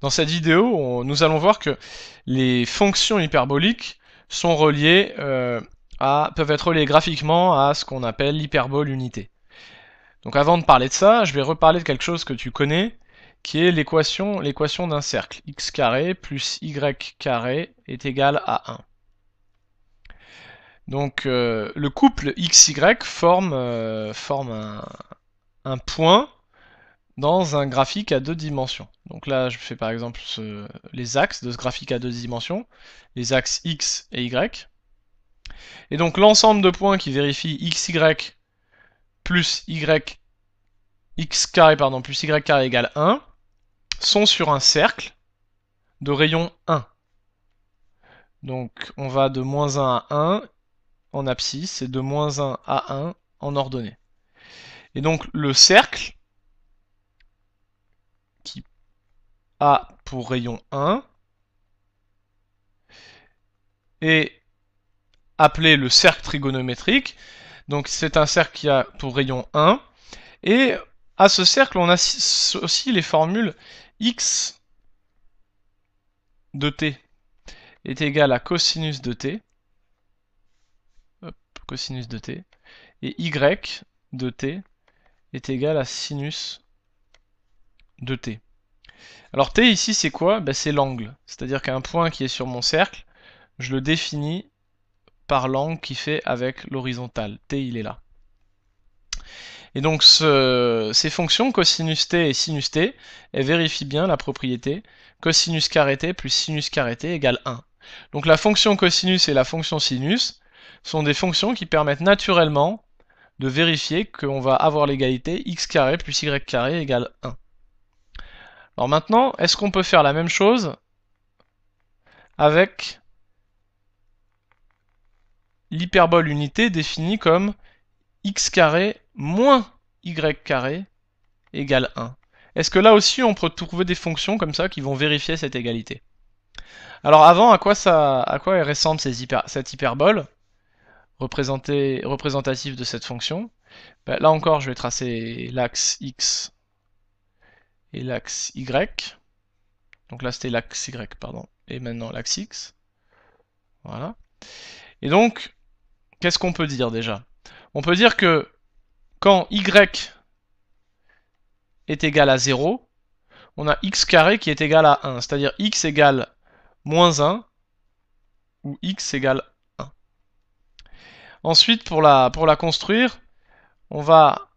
Dans cette vidéo, nous allons voir que les fonctions hyperboliques sont euh, à, peuvent être reliées graphiquement à ce qu'on appelle l'hyperbole unité. Donc avant de parler de ça, je vais reparler de quelque chose que tu connais, qui est l'équation d'un cercle. x carré plus y est égal à 1. Donc euh, le couple xy forme, euh, forme un point dans un graphique à deux dimensions. Donc là, je fais par exemple les axes de ce graphique à deux dimensions, les axes x et y. Et donc l'ensemble de points qui vérifient x, y plus y, x carré, pardon, plus y carré égale 1, sont sur un cercle de rayon 1. Donc on va de moins 1 à 1 en abscisse et de moins 1 à 1 en ordonnée. Et donc le cercle A pour rayon 1 et appelé le cercle trigonométrique. Donc c'est un cercle qui a pour rayon 1. Et à ce cercle, on associe les formules x de t est égal à cosinus de t, cosinus de t, et y de t est égal à sinus de t. Alors T ici c'est quoi bah, C'est l'angle, c'est-à-dire qu'un point qui est sur mon cercle, je le définis par l'angle qui fait avec l'horizontale. T il est là. Et donc ces fonctions cosinus t et sinus t, elles vérifient bien la propriété cosinus carré t plus sinus carré t égale 1. Donc la fonction cosinus et la fonction sinus sont des fonctions qui permettent naturellement de vérifier qu'on va avoir l'égalité x carré plus y carré égale 1. Alors maintenant, est-ce qu'on peut faire la même chose avec l'hyperbole unité définie comme x carré moins y carré égale 1 Est-ce que là aussi on peut trouver des fonctions comme ça qui vont vérifier cette égalité Alors avant, à quoi, ça, à ressemble cette hyperbole représentative de cette fonction ben, Là encore, je vais tracer l'axe x et l'axe Y. Donc là, c'était l'axe Y, pardon. Et maintenant, l'axe X. Voilà. Et donc, qu'est-ce qu'on peut dire déjà On peut dire que quand Y est égal à 0, on a X carré qui est égal à 1. C'est-à-dire X égale moins 1 ou X égale 1. Ensuite, pour la, pour la construire, on va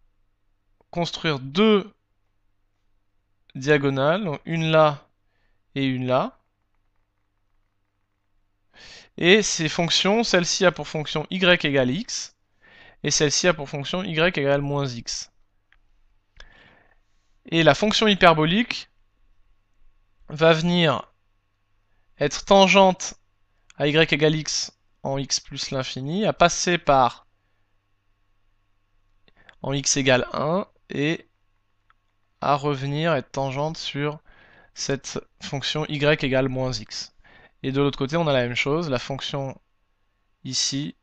construire deux diagonale, donc une là et une là. Et ces fonctions, celle-ci a pour fonction y égale x, et celle-ci a pour fonction y égale moins x. Et la fonction hyperbolique va venir être tangente à y égale x en x plus l'infini, à passer par en x égale 1 et à revenir être tangente sur cette fonction y égale moins x. Et de l'autre côté, on a la même chose, la fonction ici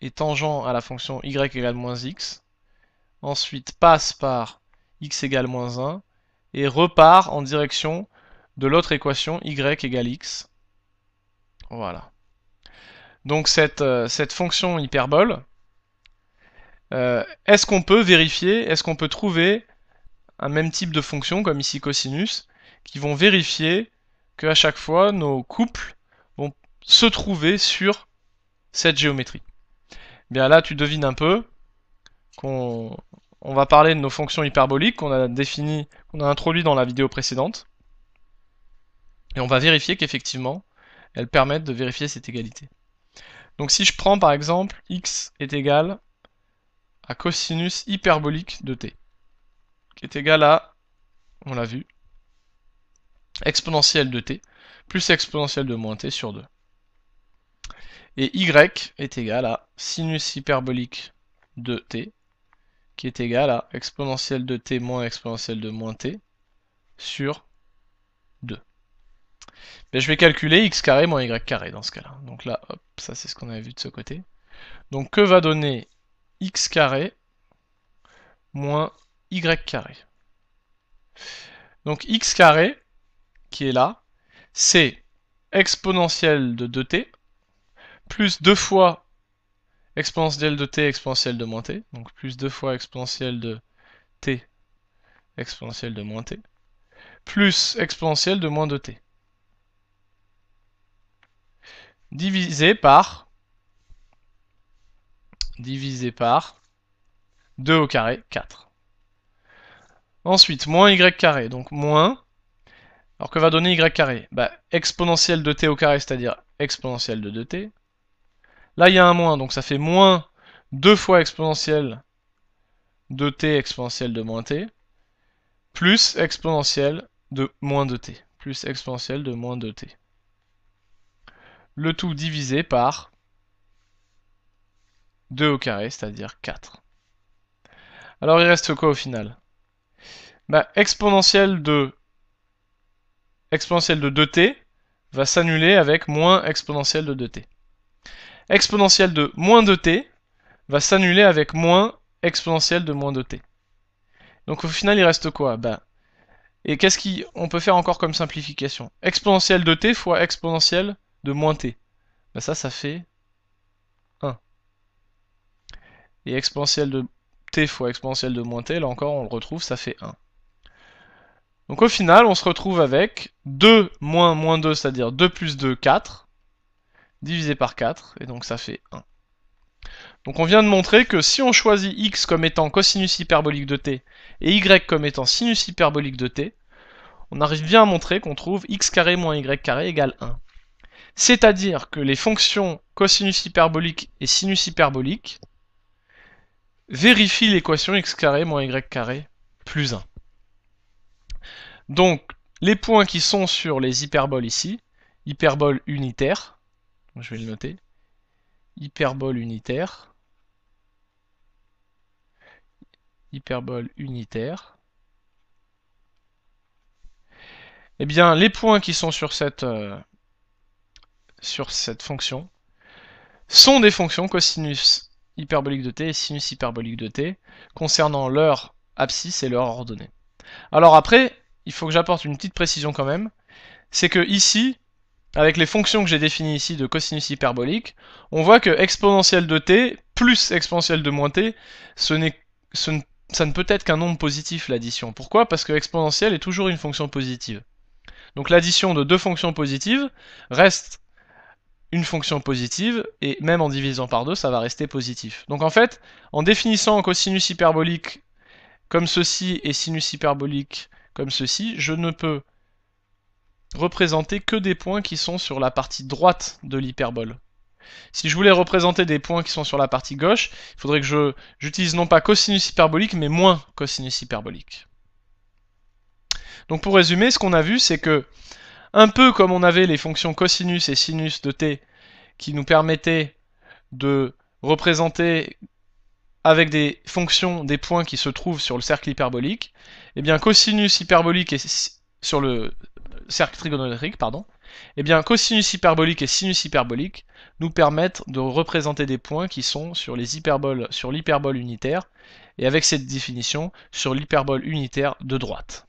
est tangent à la fonction y égale moins x, ensuite passe par x égale moins 1, et repart en direction de l'autre équation y égale x. Voilà. Donc cette, euh, cette fonction hyperbole, euh, est-ce qu'on peut vérifier, est-ce qu'on peut trouver un même type de fonction, comme ici cosinus, qui vont vérifier que à chaque fois nos couples vont se trouver sur cette géométrie. Bien là, tu devines un peu qu'on va parler de nos fonctions hyperboliques qu'on a définies, qu'on a introduit dans la vidéo précédente. Et on va vérifier qu'effectivement, elles permettent de vérifier cette égalité. Donc si je prends par exemple x est égal à cosinus hyperbolique de t qui est égal à, on l'a vu, exponentielle de t plus exponentielle de moins t sur 2. Et y est égal à sinus hyperbolique de t qui est égal à exponentielle de t moins exponentielle de moins t sur 2. Mais je vais calculer x carré moins y carré dans ce cas-là. Donc là, ça c'est ce qu'on avait vu de ce côté. Donc que va donner x carré moins y carré. Donc x carré, qui est là, c'est exponentielle de 2t, plus 2 fois exponentielle de t exponentielle de moins t, donc plus 2 fois exponentielle de t exponentielle de moins t, plus exponentielle de moins 2t, divisé par, divisé par 2 au carré, 4. Ensuite, moins y carré, donc moins. Alors que va donner y carré bah, Exponentielle de t au carré, c'est-à-dire exponentielle de 2t. Là, il y a un moins, donc ça fait moins 2 fois exponentielle de t exponentielle de moins t, plus exponentielle de moins 2t, plus exponentielle de moins 2t. Le tout divisé par 2 au carré, c'est-à-dire 4. Alors il reste quoi au final bah, exponentielle de exponentielle de 2t va s'annuler avec moins exponentielle de 2t. Exponentielle de moins 2t va s'annuler avec moins exponentielle de moins 2t. Donc au final, il reste quoi bah, Et qu'est-ce qu'on peut faire encore comme simplification Exponentielle de t fois exponentielle de moins t. Bah, ça, ça fait 1. Et exponentielle de t fois exponentielle de moins t, là encore, on le retrouve, ça fait 1. Donc au final, on se retrouve avec 2 moins moins 2, c'est-à-dire 2 plus 2, 4, divisé par 4, et donc ça fait 1. Donc on vient de montrer que si on choisit x comme étant cosinus hyperbolique de t et y comme étant sinus hyperbolique de t, on arrive bien à montrer qu'on trouve x carré moins y carré égale 1. C'est-à-dire que les fonctions cosinus hyperbolique et sinus hyperbolique vérifient l'équation x carré moins y carré plus 1. Donc, les points qui sont sur les hyperboles ici, hyperbole unitaire, je vais le noter, hyperbole unitaire, hyperbole unitaire, et eh bien, les points qui sont sur cette, euh, sur cette fonction sont des fonctions cosinus hyperbolique de t et sinus hyperbolique de t concernant leur abscisse et leur ordonnée. Alors après, il faut que j'apporte une petite précision quand même, c'est que ici, avec les fonctions que j'ai définies ici de cosinus hyperbolique, on voit que exponentielle de t plus exponentielle de moins t, ce ça ne peut être qu'un nombre positif l'addition. Pourquoi Parce que exponentielle est toujours une fonction positive. Donc l'addition de deux fonctions positives reste une fonction positive, et même en divisant par deux, ça va rester positif. Donc en fait, en définissant cosinus hyperbolique comme ceci et sinus hyperbolique comme ceci, je ne peux représenter que des points qui sont sur la partie droite de l'hyperbole. Si je voulais représenter des points qui sont sur la partie gauche, il faudrait que j'utilise non pas cosinus hyperbolique, mais moins cosinus hyperbolique. Donc pour résumer, ce qu'on a vu, c'est que, un peu comme on avait les fonctions cosinus et sinus de t, qui nous permettaient de représenter avec des fonctions des points qui se trouvent sur le cercle hyperbolique, eh bien cosinus hyperbolique et sur le cercle trigonométrique, pardon, eh bien cosinus hyperbolique et sinus hyperbolique nous permettent de représenter des points qui sont sur les hyperboles sur l'hyperbole unitaire et avec cette définition sur l'hyperbole unitaire de droite.